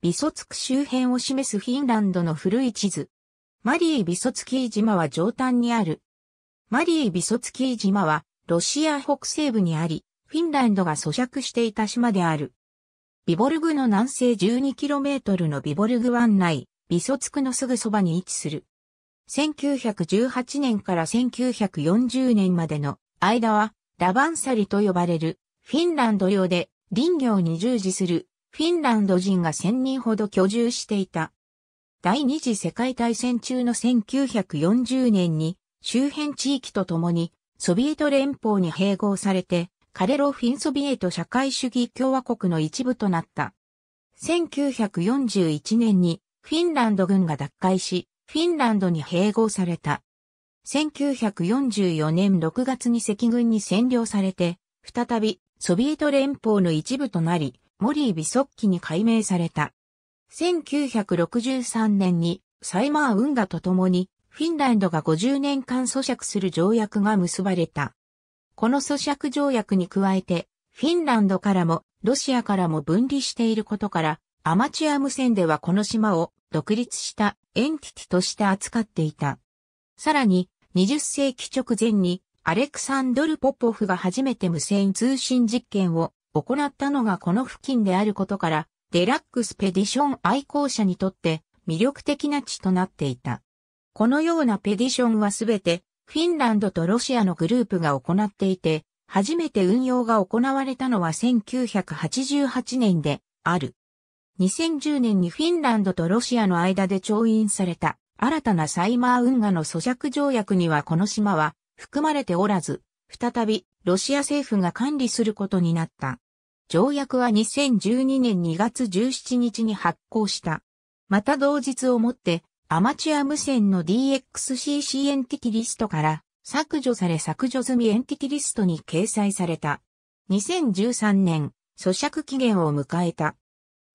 ビソツク周辺を示すフィンランドの古い地図。マリー・ビソツキー島は上端にある。マリー・ビソツキー島は、ロシア北西部にあり、フィンランドが咀嚼していた島である。ビボルグの南西 12km のビボルグ湾内、ビソツクのすぐそばに位置する。1918年から1940年までの間は、ラバンサリと呼ばれる、フィンランド領で林業に従事するフィンランド人が1000人ほど居住していた。第二次世界大戦中の1940年に周辺地域と共にソビエト連邦に併合されてカレロフィンソビエト社会主義共和国の一部となった。1941年にフィンランド軍が奪回し、フィンランドに併合された。1944年6月に赤軍に占領されて、再びソビエト連邦の一部となり、モリー・ビソッキに改名された。1963年にサイマー運河と共にフィンランドが50年間咀嚼する条約が結ばれた。この咀嚼条約に加えて、フィンランドからもロシアからも分離していることから、アマチュア無線ではこの島を独立したエンティティとして扱っていた。さらに、20世紀直前にアレクサンドル・ポポフが初めて無線通信実験を行ったのがこの付近であることから、デラックスペディション愛好者にとって魅力的な地となっていた。このようなペディションはすべてフィンランドとロシアのグループが行っていて、初めて運用が行われたのは1988年である。2010年にフィンランドとロシアの間で調印された新たなサイマー運河の咀嚼条約にはこの島は含まれておらず、再びロシア政府が管理することになった。条約は2012年2月17日に発行した。また同日をもって、アマチュア無線の DXCC エンティティリストから削除され削除済みエンティティリストに掲載された。2013年、咀嚼期限を迎えた。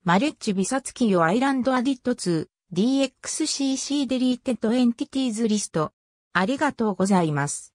マレッジ・ビサツキヨ・アイランド・アディット2、DXCC デリーテッド・エンティティーズ・リスト。ありがとうございます。